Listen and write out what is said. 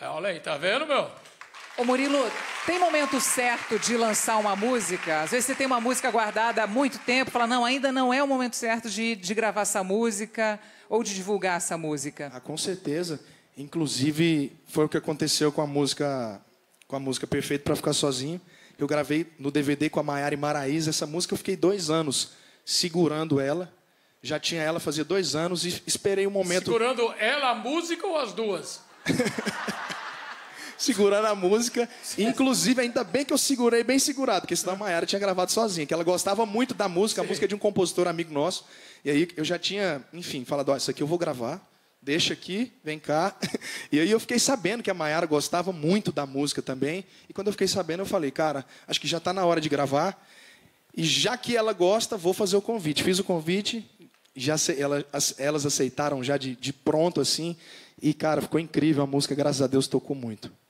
É, olha aí, tá vendo, meu? Ô Murilo, tem momento certo de lançar uma música? Às vezes você tem uma música guardada há muito tempo, fala, não, ainda não é o momento certo de, de gravar essa música ou de divulgar essa música. Ah, com certeza. Inclusive, foi o que aconteceu com a música com a música Perfeito para Ficar Sozinho. Eu gravei no DVD com a Maiara e Maraísa. Essa música eu fiquei dois anos segurando ela. Já tinha ela fazia dois anos e esperei o um momento. Segurando ela, a música ou as duas? segurando a música. Inclusive, ainda bem que eu segurei bem segurado, porque senão a Mayara tinha gravado sozinha, que ela gostava muito da música, a música de um compositor amigo nosso. E aí eu já tinha, enfim, falado, ó, isso aqui eu vou gravar, deixa aqui, vem cá. E aí eu fiquei sabendo que a Mayara gostava muito da música também. E quando eu fiquei sabendo, eu falei, cara, acho que já está na hora de gravar. E já que ela gosta, vou fazer o convite. Fiz o convite, já ela, elas aceitaram já de, de pronto assim. E, cara, ficou incrível a música, graças a Deus tocou muito.